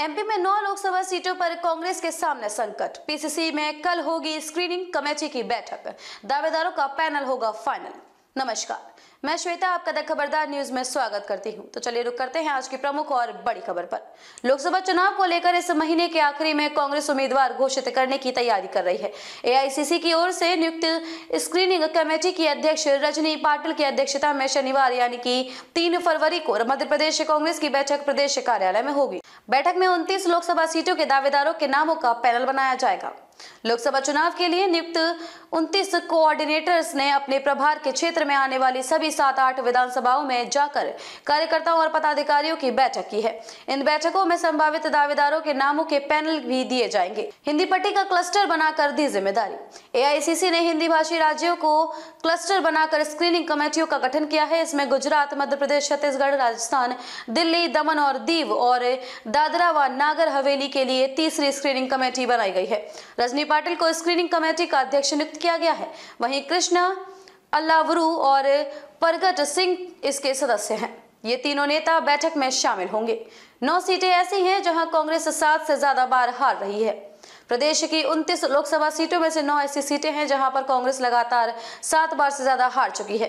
MP में नौ लोकसभा सीटों पर कांग्रेस के सामने संकट पीसीसी में कल होगी स्क्रीनिंग कमेटी की बैठक दावेदारों का पैनल होगा फाइनल नमस्कार मैं श्वेता आपका द खबरदार न्यूज में स्वागत करती हूं तो चलिए रुक करते हैं आज की प्रमुख और बड़ी खबर पर लोकसभा चुनाव को लेकर इस महीने के आखिरी में कांग्रेस उम्मीदवार घोषित करने की तैयारी कर रही है एआईसीसी की ओर से नियुक्त स्क्रीनिंग कमेटी की अध्यक्ष रजनी पाटिल की अध्यक्षता में शनिवार यानी की तीन फरवरी को मध्य प्रदेश कांग्रेस की बैठक प्रदेश कार्यालय में होगी बैठक में उनतीस लोकसभा सीटों के दावेदारों के नामों का पैनल बनाया जाएगा लोकसभा चुनाव के लिए नियुक्त 29 कोऑर्डिनेटर्स ने अपने प्रभार के क्षेत्र में आने वाली सभी सात आठ विधानसभाओं में जाकर कार्यकर्ताओं और पदाधिकारियों की बैठक की है इन बैठकों में संभावित दावेदारों के नामों के पैनल भी दिए जाएंगे हिंदी पट्टी का क्लस्टर बनाकर दी जिम्मेदारी एआईसीसी ने हिंदी भाषी राज्यों को क्लस्टर बनाकर स्क्रीनिंग कमेटियों का गठन किया है इसमें गुजरात मध्य प्रदेश छत्तीसगढ़ राजस्थान दिल्ली दमन और दीव और दादरा व नागर हवेली के लिए तीसरी स्क्रीनिंग कमेटी बनाई गई है रजनी पाटिल को स्क्रीनिंग कमेटी का अध्यक्ष नियुक्त किया गया है वहीं कृष्णा अल्लावरू और परगट सिंह इसके सदस्य हैं ये तीनों नेता बैठक में शामिल होंगे नौ सीटें ऐसी हैं जहां कांग्रेस सात से ज्यादा बार हार रही है प्रदेश की उनतीस लोकसभा सीटों में से नौ ऐसी सीटें हैं जहां पर कांग्रेस लगातार सात बार से ज्यादा हार चुकी है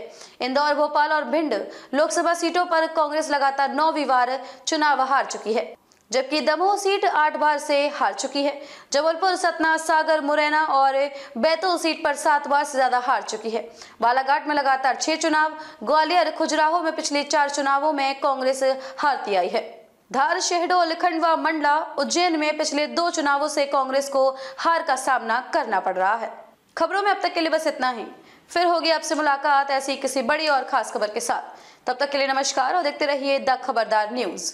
इंदौर भोपाल और भिंड लोकसभा सीटों पर कांग्रेस लगातार नौवीं बार चुनाव हार चुकी है जबकि दमोह सीट आठ बार से हार चुकी है जबलपुर सतना सागर मुरैना और बैतूल सीट पर सात बार से ज्यादा हार चुकी है बालाघाट में लगातार छह चुनाव ग्वालियर खुजराहो में पिछले चार चुनावों में कांग्रेस हारती आई है धार शहडोल खंडवा मंडला उज्जैन में पिछले दो चुनावों से कांग्रेस को हार का सामना करना पड़ रहा है खबरों में अब तक के लिए बस इतना ही फिर होगी आपसे मुलाकात ऐसी किसी बड़ी और खास खबर के साथ तब तक के लिए नमस्कार और देखते रहिए द खबरदार न्यूज़